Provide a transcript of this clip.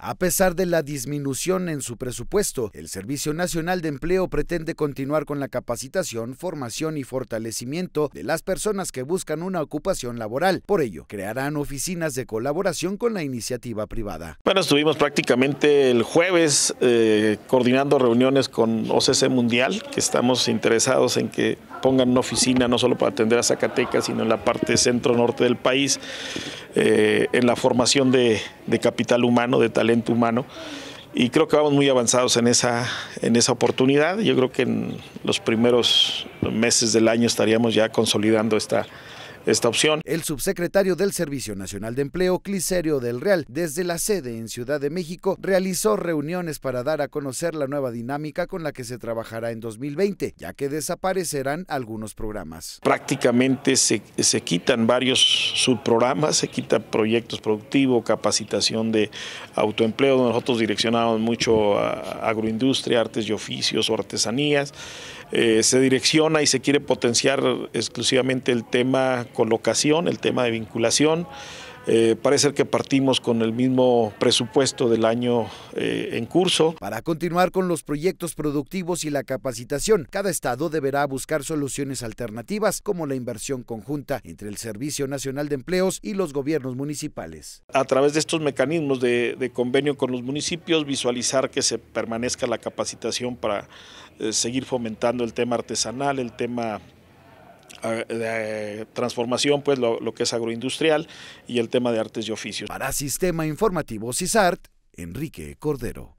A pesar de la disminución en su presupuesto, el Servicio Nacional de Empleo pretende continuar con la capacitación, formación y fortalecimiento de las personas que buscan una ocupación laboral. Por ello, crearán oficinas de colaboración con la iniciativa privada. Bueno, estuvimos prácticamente el jueves eh, coordinando reuniones con OCC Mundial, que estamos interesados en que pongan una oficina no solo para atender a Zacatecas, sino en la parte centro-norte del país, eh, en la formación de, capital humano, de tal humano. Y creo que vamos muy avanzados en esa, en esa oportunidad. Yo creo que en los primeros meses del año estaríamos ya consolidando esta, esta opción. El subsecretario del Servicio Nacional de Empleo, Cliserio del Real, desde la sede en Ciudad de México, realizó reuniones para dar a conocer la nueva dinámica con la que se trabajará en 2020, ya que desaparecerán algunos programas. Prácticamente se, quitan varios subprogramas, se quitan proyectos productivos, capacitación de autoempleo, donde nosotros direccionamos mucho a agroindustria, artes y oficios o artesanías. Eh, se direcciona y se quiere potenciar exclusivamente el tema colocación, el tema de vinculación. Eh, parece que partimos con el mismo presupuesto del año eh, en curso. Para continuar con los proyectos productivos y la capacitación, cada estado deberá buscar soluciones alternativas como la inversión conjunta entre el Servicio Nacional de Empleos y los gobiernos municipales. A través de estos mecanismos de, convenio con los municipios, visualizar que se permanezca la capacitación para eh, seguir fomentando el tema artesanal, el tema de transformación, pues lo, que es agroindustrial y el tema de artes y oficios. Para Sistema Informativo CISART, Enrique Cordero.